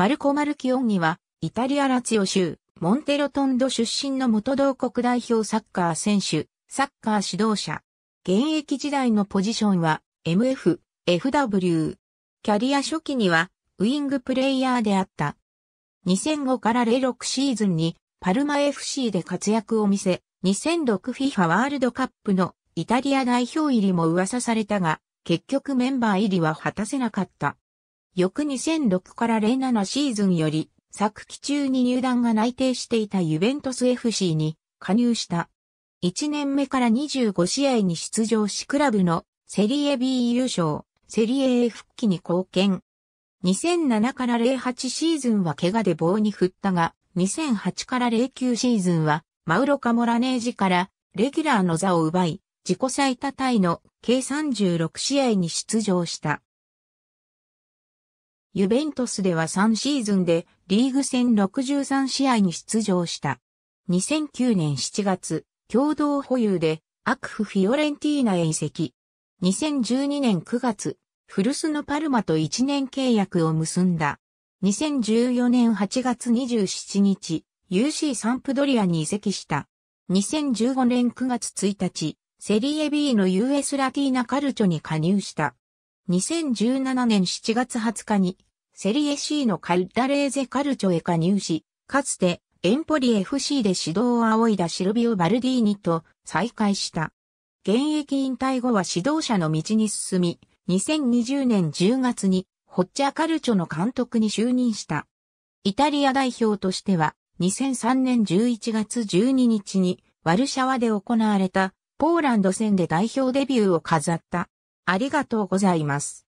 マルコ・マルキオンには、イタリア・ラツィオ州、モンテロトンド出身の元同国代表サッカー選手、サッカー指導者。現役時代のポジションは、MF、FW。キャリア初期には、ウィングプレイヤーであった。2005から06シーズンに、パルマ FC で活躍を見せ、2006FIFA ワールドカップのイタリア代表入りも噂されたが、結局メンバー入りは果たせなかった。翌2006から07シーズンより、昨季中に入団が内定していたユベントス FC に加入した。1年目から25試合に出場しクラブのセリエ B 優勝、セリエ A 復帰に貢献。2007から08シーズンは怪我で棒に振ったが、2008から09シーズンはマウロカモラネージからレギュラーの座を奪い、自己最多タイの計36試合に出場した。ユベントスでは3シーズンでリーグ戦63試合に出場した。2009年7月、共同保有でアクフ・フィオレンティーナへ移籍。2012年9月、古巣のパルマと1年契約を結んだ。2014年8月27日、UC サンプドリアに移籍した。2015年9月1日、セリエ B の US ラティーナカルチョに加入した。2017年7月20日に、セリエ C のカルダレーゼカルチョへ加入し、かつて、エンポリ FC で指導を仰いだシルビオ・バルディーニと再会した。現役引退後は指導者の道に進み、2020年10月に、ホッチャカルチョの監督に就任した。イタリア代表としては、2003年11月12日に、ワルシャワで行われた、ポーランド戦で代表デビューを飾った。ありがとうございます。